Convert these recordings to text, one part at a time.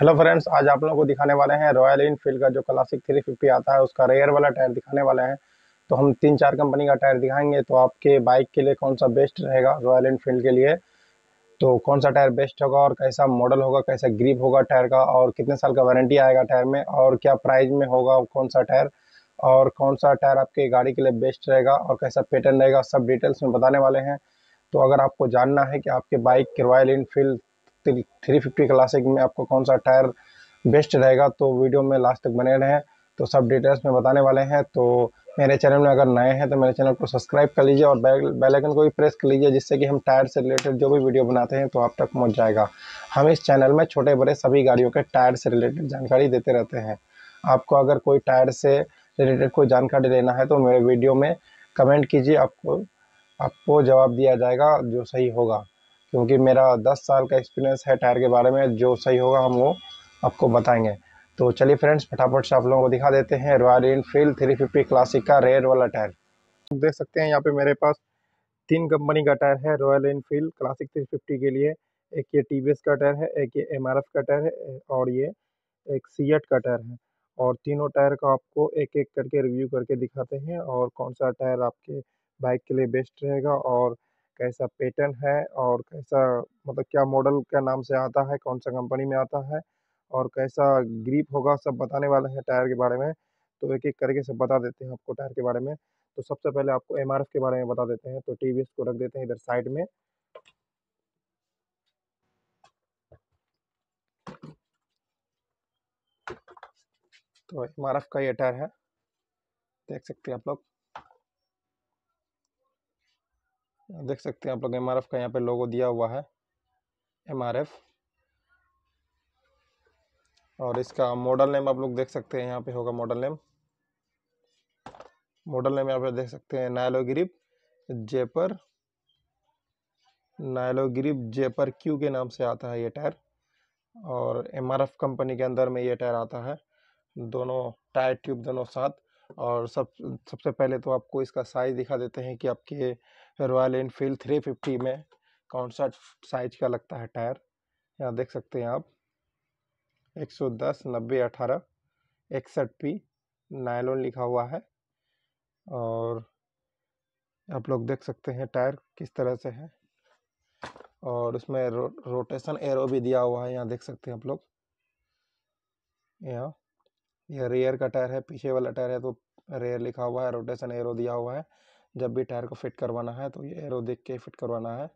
hello friends आज आप लोगों को दिखाने वाले हैं रॉयल इनफील्ड का जो क्लासिक 350 आता है उसका रेयर वाला टायर दिखाने वाले हैं तो हम तीन चार कंपनी का टायर दिखाएंगे तो आपके बाइक के लिए कौन सा बेस्ट रहेगा रॉयल इनफील्ड के लिए तो कौन सा टायर बेस्ट होगा और कैसा मॉडल होगा कैसा ग्रीप होगा टायर का और कितने साल का वारंटी आएगा टायर में और क्या प्राइस में होगा कौन सा टायर और कौन सा टायर आपके गाड़ी के लिए बेस्ट रहेगा और कैसा पैटर्न रहेगा सब डिटेल्स में बताने वाले हैं तो अगर आपको जानना है कि आपके bike Royal Enfield three fifty classic में आपको कौन सा टायर बेस्ट रहेगा तो वीडियो में लास्ट तक बने रहें तो सब डिटेल्स में बताने वाले हैं तो मेरे चैनल में अगर नए हैं तो मेरे चैनल को सब्सक्राइब कर लीजिए और बेल आइकन को भी प्रेस कर लीजिए जिससे कि हम टायर से रिलेटेड जो भी वीडियो बनाते हैं तो आप तक पहुंच जाएगा हम इस चैनल में छोटे बड़े सभी गाड़ियों के टायर से रिलेटेड जानकारी देते रहते हैं आपको अगर कोई टायर से रिलेटेड कोई जानकारी लेना है तो मेरे वीडियो में कमेंट कीजिए आपको आपको जवाब दिया जाएगा जो सही होगा क्योंकि मेरा दस साल का एक्सपीरियंस है टायर के बारे में जो सही होगा हम वो आपको बताएंगे तो चलिए फ्रेंड्स फटाफट से आप लोगों को दिखा देते हैं Royal Enfield three fifty classic का रेयर वाला टायर देख सकते हैं यहाँ पे मेरे पास तीन कंपनी का टायर है Royal Enfield classic three fifty के लिए एक ये टी का टायर है एक ये एम का टायर है और ये एक सी का टायर है और तीनों टायर का आपको एक एक करके रिव्यू करके दिखाते हैं और कौन सा टायर आपके बाइक के लिए बेस्ट रहेगा और कैसा पेटर्न है और कैसा मतलब क्या मॉडल क्या नाम से आता है कौन सा कंपनी में आता है और कैसा ग्रीप होगा सब बताने वाले हैं टायर के बारे में तो एक एक करके सब बता देते हैं आपको टायर के बारे में तो सबसे पहले आपको एम के बारे में बता देते हैं तो टी को रख देते हैं इधर साइड में तो एम का ये टायर है देख सकते हैं आप लोग देख सकते हैं आप लोग एम का यहाँ पे लोगो दिया हुआ है एम और इसका मॉडल नेम आप लोग देख सकते हैं यहाँ पे होगा मॉडल नेम मॉडल नेम यहाँ पे देख सकते हैं नायलो ग्रिप जेपर नायलो ग्रिप जेपर क्यू के नाम से आता है ये टायर और एम कंपनी के अंदर में ये टायर आता है दोनों टायर ट्यूब दोनों साथ और सब सबसे पहले तो आपको इसका साइज़ दिखा देते हैं कि आपके रॉयल एनफील्ड थ्री फिफ्टी में कौन सा साइज का लगता है टायर यहाँ देख सकते हैं आप एक सौ दस नब्बे अठारह इकसठ पी नायलोन लिखा हुआ है और आप लोग देख सकते हैं टायर किस तरह से है और उसमें रो, रोटेशन एरो भी दिया हुआ है यहाँ देख सकते हैं आप लोग यहाँ यह रेयर का टायर है पीछे वाला टायर है तो रेयर लिखा हुआ है रोटेशन एरो दिया हुआ है जब भी टायर को फिट करवाना है तो ये एरो देख के फिट करवाना है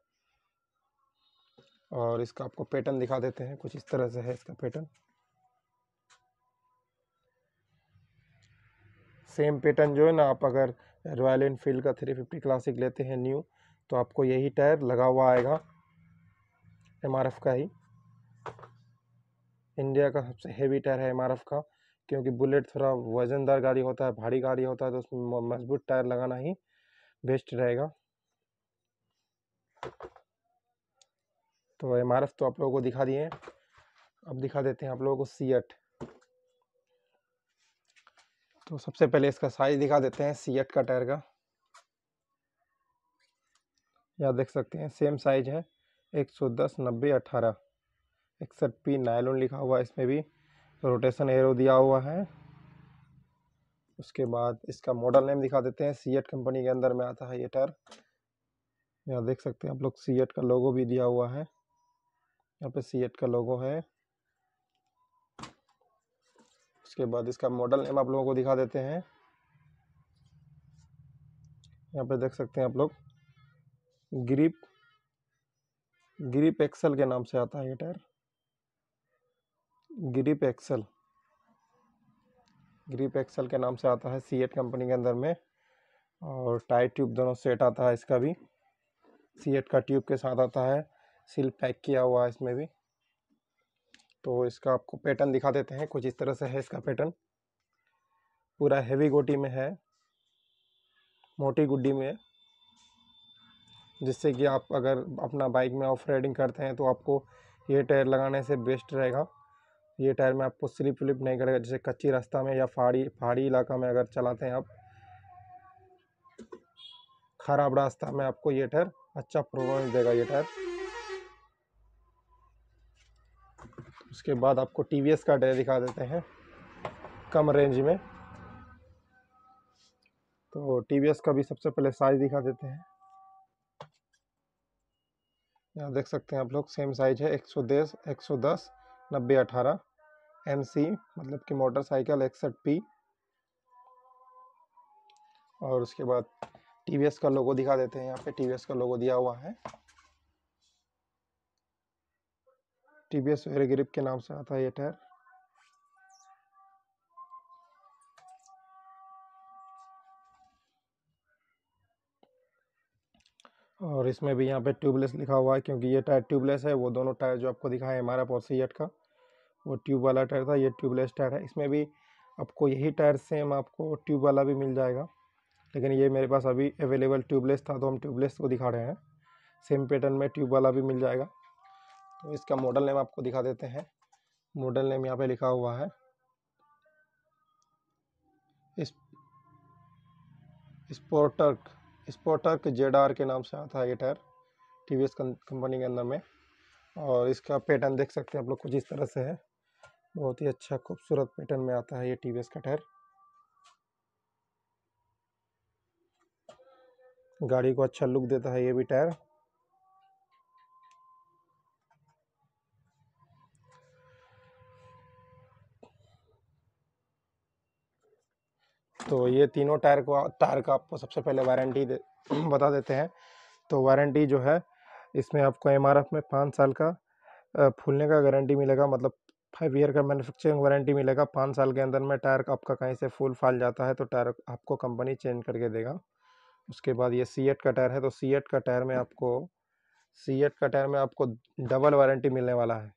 और इसका आपको पैटर्न दिखा देते हैं कुछ इस तरह से है इसका पैटर्न सेम पैटर्न जो है ना आप अगर रॉयल इनफील्ड का थ्री फिफ्टी क्लासिक लेते हैं न्यू तो आपको यही टायर लगा हुआ आएगा एम का ही इंडिया का सबसे हेवी टायर है एम का क्योंकि बुलेट थोड़ा वज़नदार गाड़ी होता है भारी गाड़ी होता है तो उसमें मजबूत टायर लगाना ही बेस्ट रहेगा तो एम तो आप लोगों को दिखा दिए अब दिखा देते हैं आप लोगों को सी एट तो सबसे पहले इसका साइज दिखा देते हैं सी एट का टायर का यहाँ देख सकते हैं सेम साइज है एक सौ दस नब्बे अठारह इकसठ पी नायलोन लिखा हुआ है इसमें भी रोटेशन एरो दिया हुआ है उसके बाद इसका मॉडल नेम दिखा देते हैं सी कंपनी के अंदर में आता है ये टायर यहाँ देख सकते हैं आप लोग सी का लोगो भी दिया हुआ है यहाँ पे सी का लोगो है उसके बाद इसका मॉडल नेम आप लोगों को दिखा देते हैं यहाँ पे देख सकते हैं आप लोग ग्रिप ग्रिप एक्सल के नाम से आता है ये tyre grip excel grip excel के नाम से आता है सी कंपनी के अंदर में और टाइट ट्यूब दोनों सेट आता है इसका भी सी का ट्यूब के साथ आता है सील पैक किया हुआ है इसमें भी तो इसका आपको पैटर्न दिखा देते हैं कुछ इस तरह से है इसका पैटर्न पूरा हेवी गोटी में है मोटी गुड्डी में जिससे कि आप अगर अपना बाइक में ऑफ राइडिंग करते हैं तो आपको ये टायर लगाने से बेस्ट रहेगा ये टायर में आपको स्लिप विलिप नहीं करेगा जैसे कच्ची रास्ता में या पहाड़ी पहाड़ी इलाका में अगर चलाते हैं आप खराब रास्ता में आपको ये टायर अच्छा परफॉर्मेंस देगा ये टायर उसके बाद आपको टी का टायर दिखा देते हैं कम रेंज में तो टी का भी सबसे पहले साइज़ दिखा देते हैं यहाँ देख सकते हैं आप लोग सेम साइज़ है एक सौ दस एक सौ दस नब्बे अठारह एम सी मतलब कि मोटरसाइकिल एक्सट पी और उसके बाद टी वी एस का लोगो दिखा देते हैं यहाँ पे टी वी एस का लोगो दिया हुआ है टी वी एस ग्रिप के नाम से आता है ये टायर और इसमें भी यहाँ पे ट्यूबलेस लिखा हुआ है क्योंकि ये टायर ट्यूबलेस है वो दोनों टायर जो आपको दिखाए है हमारा एफ का वो ट्यूब वाला टायर था ये ट्यूबलेस टायर है इसमें भी आपको यही टायर सेम आपको ट्यूब वाला भी मिल जाएगा लेकिन ये मेरे पास अभी अवेलेबल ट्यूबलेस था तो हम ट्यूबलेस को दिखा रहे हैं सेम पैटर्न में ट्यूब वाला भी मिल जाएगा तो इसका मॉडल नेम आपको दिखा देते हैं मॉडल नेम यहाँ पे लिखा हुआ है इस स्पोर्टर्क जेड आर के नाम से आता है ये टायर टी वी एस कंपनी के अंदर में और इसका पैटर्न देख सकते हैं आप लोग कुछ इस तरह से है बहुत ही अच्छा खूबसूरत पैटर्न में आता है ये का कटर गाड़ी को अच्छा लुक देता है ये भी टायर तो ये तीनों टायर को टायर का आपको सबसे पहले वारंटी दे, बता देते हैं तो वारंटी जो है इसमें आपको एम में पाँच साल का फूलने का गारंटी मिलेगा मतलब ईयर का मैन्युफैक्चरिंग वारंटी मिलेगा पाँच साल के अंदर में टायर आपका कहीं से फुल फाल जाता है तो टायर आपको कंपनी चेंज करके देगा उसके बाद ये सी का टायर है तो सी का टायर में आपको सी का टायर में आपको डबल वारंटी मिलने वाला है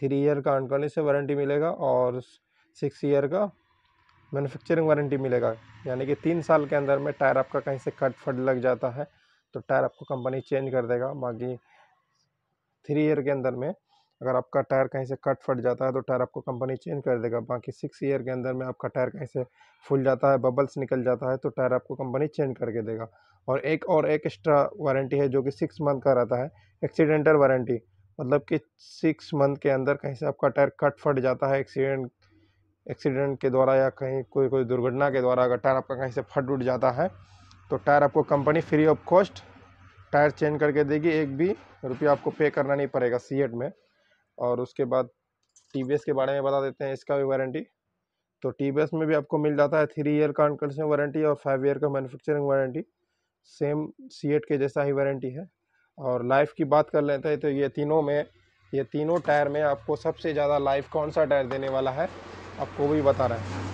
थ्री ईयर का से वारंटी मिलेगा और सिक्स ईयर का मैन्युफैक्चरिंग वारंटी मिलेगा यानी कि तीन साल के अंदर में टायर आपका कहीं से कट फट लग जाता है तो टायर आपको कंपनी चेंज कर देगा बाकी थ्री ईयर के अंदर में अगर आपका टायर कहीं से कट फट जाता है तो टायर आपको कंपनी चेंज कर देगा बाकी सिक्स ईयर के अंदर में आपका टायर कहीं से फूल जाता है बबल्स निकल जाता है तो टायर आपको कंपनी चेंज करके देगा और एक और एक एक्स्ट्रा वारंटी है जो कि सिक्स मंथ का रहता है एक्सीडेंटल वारंटी मतलब कि सिक्स मंथ के अंदर कहीं से आपका टायर कट फट जाता है एक्सीडेंट एक्सीडेंट के द्वारा या कहीं कोई कोई दुर्घटना के द्वारा अगर टायर आपका कहीं से फट उठ जाता है तो टायर आपको company free of cost tyre change करके देगी एक भी रुपया आपको पे करना नहीं पड़ेगा सीएट में और उसके बाद टी के बारे में बता देते हैं इसका भी वारंटी तो टी में भी आपको मिल जाता है थ्री ईयर का अनकंडीशन वारंटी और फाइव ईयर का मैनुफेक्चरिंग वारंटी सेम सी के जैसा ही वारंटी है और लाइफ की बात कर लेते हैं तो ये तीनों में ये तीनों टायर में आपको सबसे ज़्यादा लाइफ कौन सा टायर देने वाला है आपको भी बता रहे हैं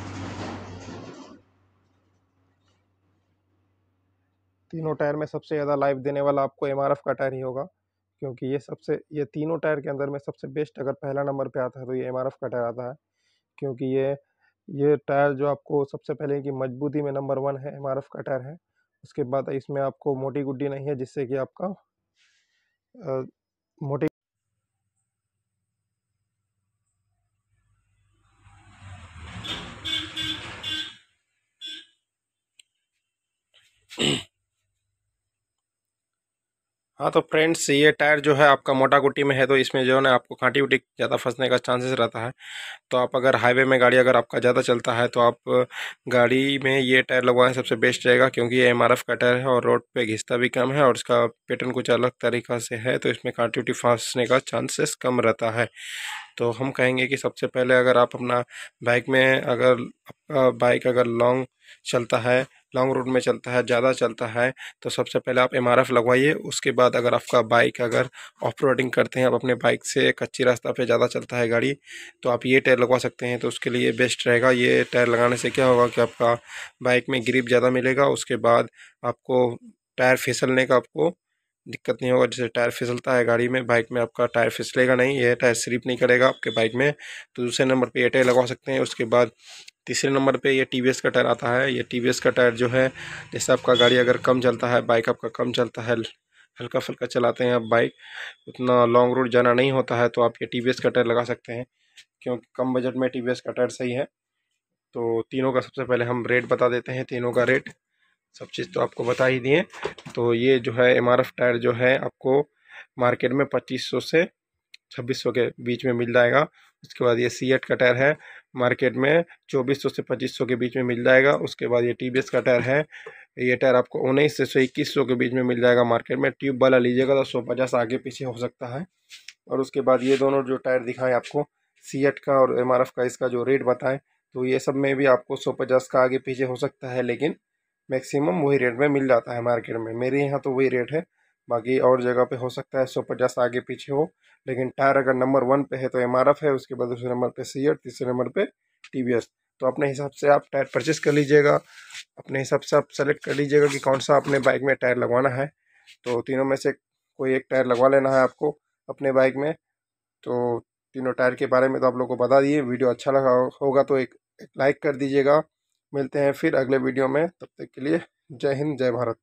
तीनों टायर में सबसे ज़्यादा लाइफ देने वाला आपको एम का टायर ही होगा क्योंकि ये सबसे ये तीनों टायर के अंदर में सबसे बेस्ट अगर पहला नंबर पे आता है तो ये एम का टायर आता है क्योंकि ये ये टायर जो आपको सबसे पहले की मजबूती में नंबर वन है एम का टायर है उसके बाद इसमें आपको मोटी गुड्डी नहीं है जिससे कि आपका आ, मोटी हाँ तो फ्रेंड्स ये टायर जो है आपका मोटा गुटी में है तो इसमें जो है ना आपको कांटी उटी ज़्यादा फंसने का चांसेस रहता है तो आप अगर हाईवे में गाड़ी अगर आपका ज़्यादा चलता है तो आप गाड़ी में ये टायर लगवाएं सबसे बेस्ट रहेगा क्योंकि ये एम का टायर है और रोड पे घिसता भी कम है और इसका पेटर्न कुछ अलग तरीका से है तो इसमें कांटी उटी फंसने का चांसेस कम रहता है तो हम कहेंगे कि सबसे पहले अगर आप अपना बाइक में अगर बाइक अगर लॉन्ग चलता है लॉन्ग रूट में चलता है ज़्यादा चलता है तो सबसे पहले आप एम लगवाइए उसके बाद अगर आपका बाइक अगर ऑफ रोडिंग करते हैं आप अपने बाइक से कच्ची रास्ता पे ज़्यादा चलता है गाड़ी तो आप ये टायर लगवा सकते हैं तो उसके लिए बेस्ट रहेगा ये टायर लगाने से क्या होगा कि आपका बाइक में ग्रिप ज़्यादा मिलेगा उसके बाद आपको टायर फिसलने का आपको दिक्कत नहीं होगा जैसे टायर फिसलता है गाड़ी में बाइक में आपका टायर फिसलेगा नहीं यह टायर स्लिप नहीं करेगा आपके बाइक में तो दूसरे नंबर पर ये टायर लगा सकते हैं उसके बाद तीसरे नंबर पे ये टी का टायर आता है ये टी का टायर जो है जैसे आपका गाड़ी अगर कम चलता है बाइक आपका कम चलता है हल्का फुल्का चलाते हैं आप बाइक उतना लॉन्ग रूट जाना नहीं होता है तो आप ये टी का टायर लगा सकते हैं क्योंकि कम बजट में टी का टायर सही है तो तीनों का सबसे पहले हम रेट बता देते हैं तीनों का रेट सब चीज़ तो आपको बता ही दिए तो ये जो है एम टायर जो है आपको मार्केट में पच्चीस से छब्बीस सौ के बीच में मिल जाएगा उसके बाद ये सी का टायर है मार्केट में चौबीस सौ से पच्चीस सौ के बीच में मिल जाएगा उसके बाद ये टी का टायर है ये टायर आपको उन्नीस से सौ इक्कीस सौ के बीच में मिल जाएगा मार्केट में ट्यूब वाला लीजिएगा तो सौ पचास आगे पीछे हो सकता है और उसके बाद ये दोनों जो टायर दिखाएँ आपको सी का और एम का इसका जो रेट बताएं तो ये सब में भी आपको सौ पचास का आगे पीछे हो सकता है लेकिन मैक्सिमम वही रेट में मिल जाता है मार्केट में मेरे यहाँ तो वही रेट है बाकी और जगह पे हो सकता है सौ पचास आगे पीछे हो लेकिन टायर अगर नंबर वन पे है तो एम है उसके बाद दूसरे नंबर पे सी तीसरे नंबर पे टी तो अपने हिसाब से आप टायर परचेस कर लीजिएगा अपने हिसाब से आप सेलेक्ट कर लीजिएगा कि कौन सा अपने बाइक में टायर लगवाना है तो तीनों में से कोई एक टायर लगवा लेना है आपको अपने बाइक में तो तीनों टायर के बारे में तो आप लोग को बता दिए वीडियो अच्छा लगा होगा तो एक, एक लाइक कर दीजिएगा मिलते हैं फिर अगले वीडियो में तब तक के लिए जय हिंद जय भारत